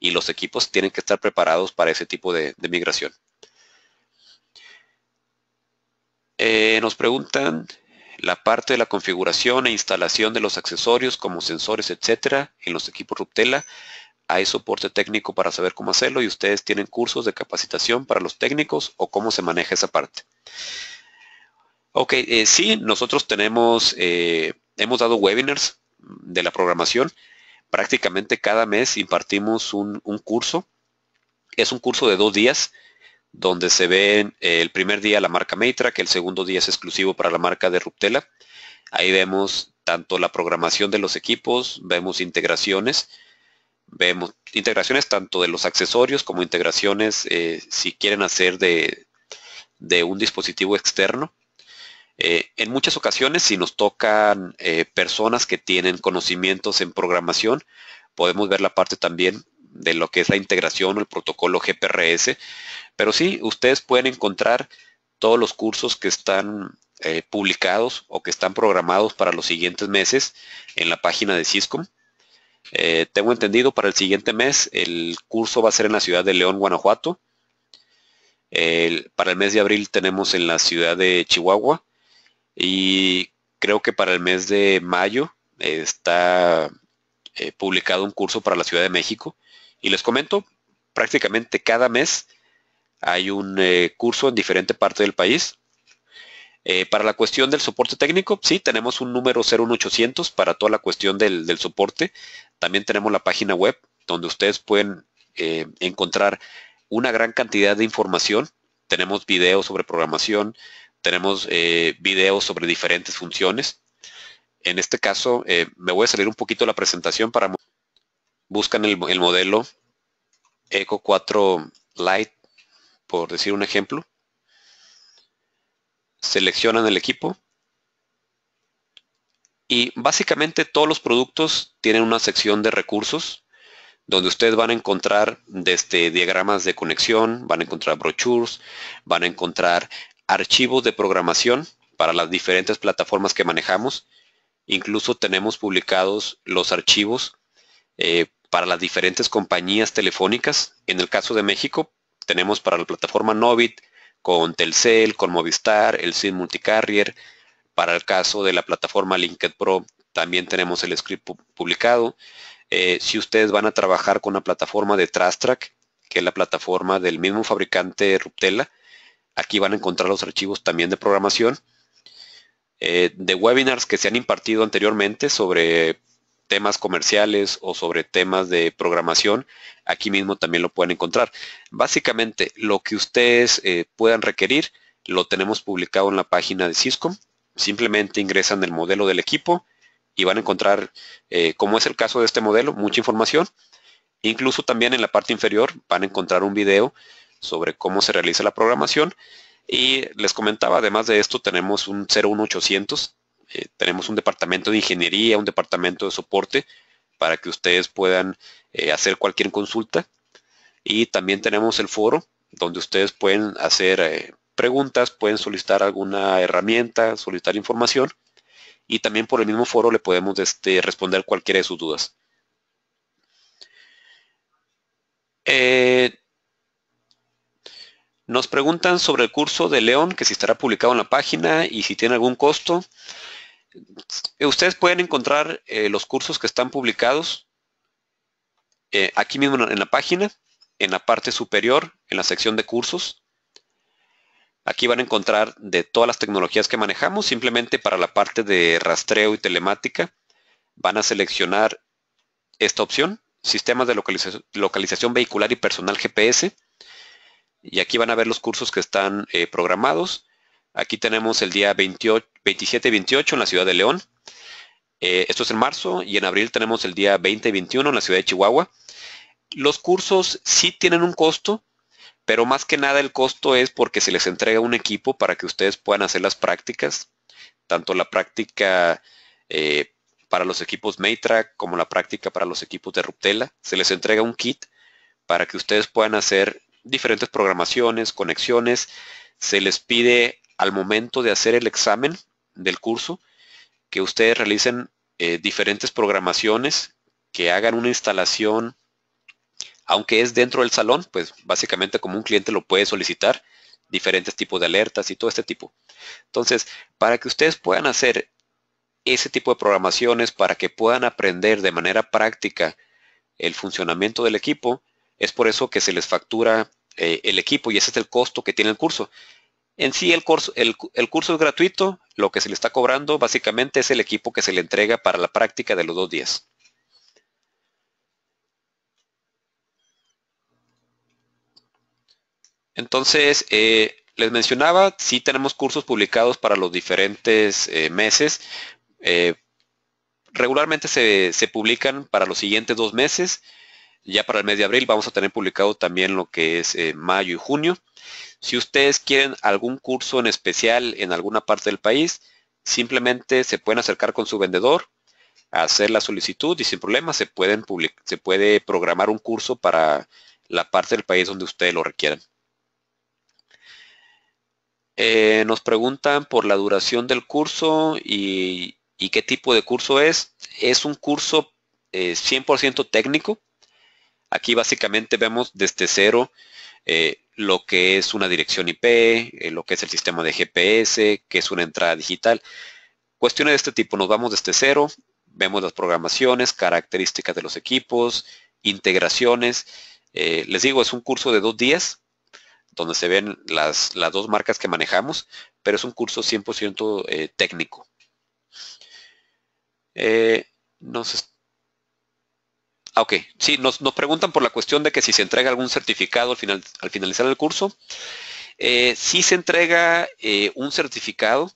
y los equipos tienen que estar preparados para ese tipo de, migración. Eh, nos preguntan la parte de la configuración e instalación de los accesorios como sensores, etcétera, en los equipos Ruptela. Hay soporte técnico para saber cómo hacerlo y ustedes tienen cursos de capacitación para los técnicos o cómo se maneja esa parte. Ok, eh, sí, nosotros tenemos, eh, hemos dado webinars de la programación prácticamente cada mes impartimos un, curso. Es un curso de dos días donde se ve eh, el primer día la marca metra que el segundo día es exclusivo para la marca de Ruptela. Ahí vemos tanto la programación de los equipos, vemos integraciones, vemos integraciones tanto de los accesorios como integraciones eh, si quieren hacer de un dispositivo externo. Eh, en muchas ocasiones, si nos tocan eh, personas que tienen conocimientos en programación, podemos ver la parte también de lo que es la integración o el protocolo GPRS. Pero sí, ustedes pueden encontrar todos los cursos que están eh, publicados o que están programados para los siguientes meses en la página de Cisco. tengo entendido para el siguiente mes el curso va a ser en la ciudad de León, Guanajuato. para el mes de abril tenemos en la ciudad de Chihuahua. Y creo que para el mes de mayo está eh, publicado un curso para la Ciudad de México. Y les comento, prácticamente cada mes hay un eh, curso en diferente parte del país. Eh, para la cuestión del soporte técnico, sí, tenemos un número 01800 para toda la cuestión del, soporte. También tenemos la página web donde ustedes pueden encontrar una gran cantidad de información. Tenemos videos sobre programación, tenemos eh, videos sobre diferentes funciones. En este caso, eh, me voy a salir un poquito de la presentación para... Buscan el, modelo Eco 4 Lite, por decir un ejemplo. Seleccionan el equipo. Y básicamente todos los productos tienen una sección de recursos donde ustedes van a encontrar desde diagramas de conexión, van a encontrar brochures, van a encontrar archivos de programación para las diferentes plataformas que manejamos. Incluso tenemos publicados los archivos eh, para las diferentes compañías telefónicas. En el caso de México, tenemos para la plataforma Novit, con Telcel, con Movistar, el SIM Multicarrier. Para el caso de la plataforma LinkedIn Pro, también tenemos el script publicado. Eh, si ustedes van a trabajar con la plataforma de Trastrack, que es la plataforma del mismo fabricante Ruptela, Aquí van a encontrar los archivos también de programación, eh, de webinars que se han impartido anteriormente sobre temas comerciales o sobre temas de programación, aquí mismo también lo pueden encontrar. Básicamente, lo que ustedes eh, puedan requerir, lo tenemos publicado en la página de Cisco. Simplemente ingresan el modelo del equipo y van a encontrar, eh, como es el caso de este modelo, mucha información. Incluso también en la parte inferior van a encontrar un video sobre cómo se realiza la programación. Y les comentaba, además de esto, tenemos un 01800, eh, tenemos un departamento de ingeniería, un departamento de soporte para que ustedes puedan eh, hacer cualquier consulta. Y también tenemos el foro donde ustedes pueden hacer eh, preguntas, pueden solicitar alguna herramienta, solicitar información. Y también por el mismo foro le podemos este, responder cualquiera de sus dudas. Eh, nos preguntan sobre el curso de León, que si estará publicado en la página y si tiene algún costo. Ustedes pueden encontrar eh, los cursos que están publicados eh, aquí mismo en la página, en la parte superior, en la sección de cursos. Aquí van a encontrar de todas las tecnologías que manejamos, simplemente para la parte de rastreo y telemática, van a seleccionar esta opción, sistemas de localización vehicular y personal GPS. Y aquí van a ver los cursos que están eh, programados. Aquí tenemos el día 28, 27 y 28 en la ciudad de León. Eh, esto es en marzo y en abril tenemos el día 20 y 21 en la ciudad de Chihuahua. Los cursos sí tienen un costo, pero más que nada el costo es porque se les entrega un equipo para que ustedes puedan hacer las prácticas, tanto la práctica eh, para los equipos Matrack como la práctica para los equipos de Ruptela. Se les entrega un kit para que ustedes puedan hacer diferentes programaciones, conexiones. Se les pide al momento de hacer el examen del curso que ustedes realicen eh, diferentes programaciones, que hagan una instalación, aunque es dentro del salón, pues básicamente como un cliente lo puede solicitar, diferentes tipos de alertas y todo este tipo. Entonces, para que ustedes puedan hacer ese tipo de programaciones, para que puedan aprender de manera práctica el funcionamiento del equipo, es por eso que se les factura eh, el equipo y ese es el costo que tiene el curso. En sí el curso, el, curso es gratuito, lo que se le está cobrando básicamente es el equipo que se le entrega para la práctica de los dos días. Entonces, eh, les mencionaba, sí tenemos cursos publicados para los diferentes eh, meses. regularmente se, se, publican para los siguientes dos meses. Ya para el mes de abril vamos a tener publicado también lo que es eh, mayo y junio. Si ustedes quieren algún curso en especial en alguna parte del país, simplemente se pueden acercar con su vendedor, hacer la solicitud y sin problema se, pueden se puede programar un curso para la parte del país donde ustedes lo requieran. Eh, nos preguntan por la duración del curso y, qué tipo de curso es. Es un curso 100% eh, técnico. Aquí básicamente vemos desde cero eh, lo que es una dirección IP, eh, lo que es el sistema de GPS, que es una entrada digital. Cuestiones de este tipo, nos vamos desde cero, vemos las programaciones, características de los equipos, integraciones. Eh, les digo, es un curso de dos días donde se ven las, dos marcas que manejamos, pero es un curso 100% técnico. nos Ah, ok. Sí, nos, preguntan por la cuestión de que si se entrega algún certificado al, al finalizar el curso. Eh, si se entrega eh, un certificado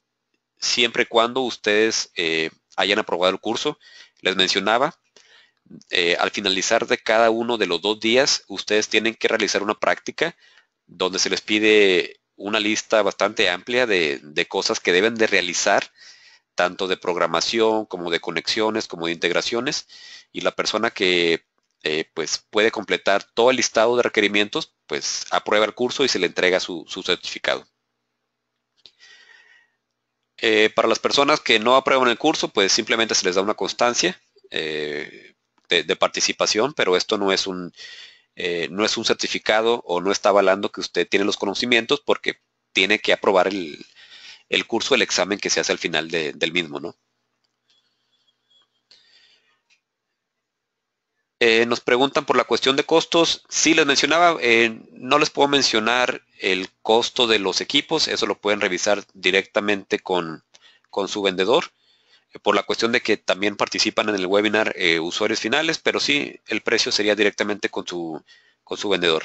siempre y cuando ustedes eh, hayan aprobado el curso. Les mencionaba, al finalizar de cada uno de los dos días, ustedes tienen que realizar una práctica donde se les pide una lista bastante amplia de, de cosas que deben de realizar tanto de programación como de conexiones, como de integraciones, y la persona que eh, pues puede completar todo el listado de requerimientos, pues aprueba el curso y se le entrega su, certificado. Eh, para las personas que no aprueban el curso, pues simplemente se les da una constancia eh, de, de, participación, pero esto no es un no es un certificado o no está avalando que usted tiene los conocimientos porque tiene que aprobar el, el curso, el examen que se hace al final del mismo, ¿no? Eh, nos preguntan por la cuestión de costos. Sí, les mencionaba, eh, no les puedo mencionar el costo de los equipos, eso lo pueden revisar directamente con, su vendedor, eh, por la cuestión de que también participan en el webinar usuarios finales, pero sí, el precio sería directamente con su, con su vendedor.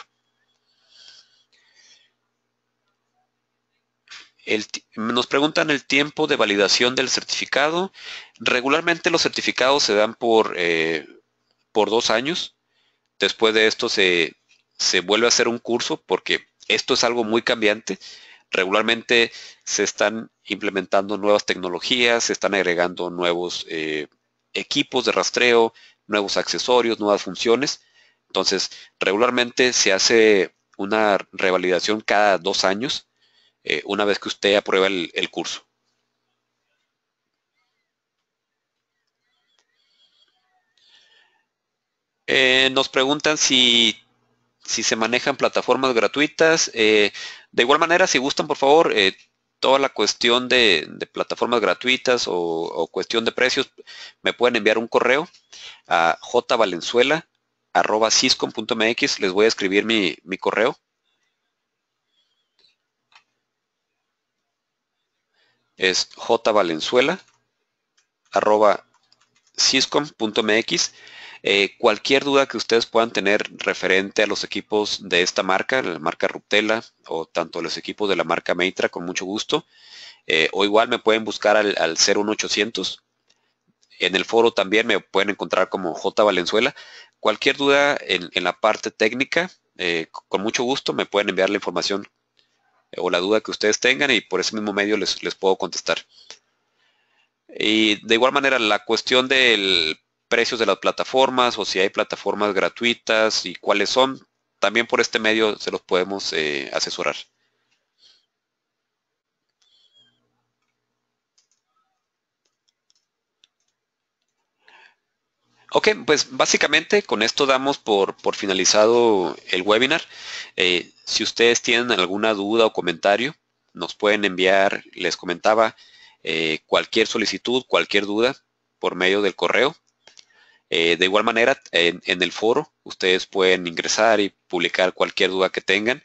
nos preguntan el tiempo de validación del certificado. Regularmente los certificados se dan por, eh, por dos años. Después de esto se, vuelve a hacer un curso porque esto es algo muy cambiante. Regularmente se están implementando nuevas tecnologías, se están agregando nuevos eh, equipos de rastreo, nuevos accesorios, nuevas funciones. Entonces, regularmente se hace una revalidación cada dos años eh, una vez que usted aprueba el, curso. Eh, nos preguntan si, se manejan plataformas gratuitas. Eh, de igual manera, si gustan, por favor, toda la cuestión de, plataformas gratuitas o, cuestión de precios, me pueden enviar un correo a mx. Les voy a escribir mi correo es jvalenzuela arroba eh, cualquier duda que ustedes puedan tener referente a los equipos de esta marca, la marca Ruptela o tanto los equipos de la marca Meitra, con mucho gusto. Eh, o igual me pueden buscar al, 01800. En el foro también me pueden encontrar como J Valenzuela. Cualquier duda en, la parte técnica, eh, con mucho gusto me pueden enviar la información o la duda que ustedes tengan y por ese mismo medio les, les puedo contestar. Y de igual manera, la cuestión del precios de las plataformas o si hay plataformas gratuitas y cuáles son, también por este medio se los podemos eh, asesorar. Ok, pues básicamente con esto damos por, finalizado el webinar. Eh, si ustedes tienen alguna duda o comentario, nos pueden enviar, les comentaba, eh, cualquier solicitud, cualquier duda por medio del correo. Eh, de igual manera, en, el foro ustedes pueden ingresar y publicar cualquier duda que tengan.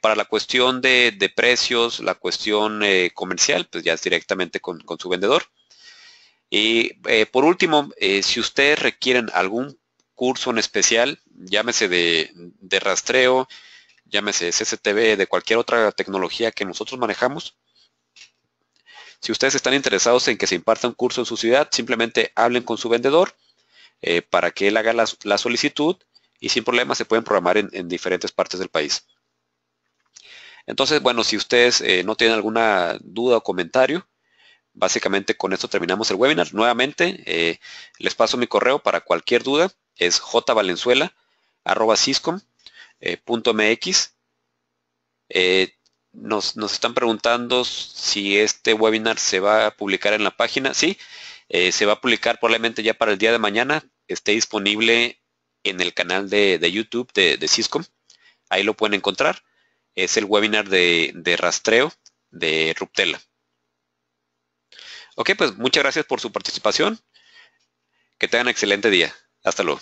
para la cuestión de, precios, la cuestión comercial, pues ya es directamente con su vendedor. Y eh, por último, eh, si ustedes requieren algún curso en especial, llámese de, rastreo, llámese CCTV, de cualquier otra tecnología que nosotros manejamos, si ustedes están interesados en que se imparta un curso en su ciudad, simplemente hablen con su vendedor eh, para que él haga la, solicitud y sin problema se pueden programar en, diferentes partes del país. Entonces, bueno, si ustedes no tienen alguna duda o comentario, básicamente con esto terminamos el webinar. Nuevamente, eh, les paso mi correo para cualquier duda. Es jvalenzuela.ciscom.mx. Eh, eh, nos, nos, están preguntando si este webinar se va a publicar en la página. Sí, se va a publicar probablemente ya para el día de mañana. Esté disponible en el canal de, YouTube de, Ciscom. Ahí lo pueden encontrar. Es el webinar de rastreo de Ruptela. Ok, pues muchas gracias por su participación. Que tengan excelente día. Hasta luego.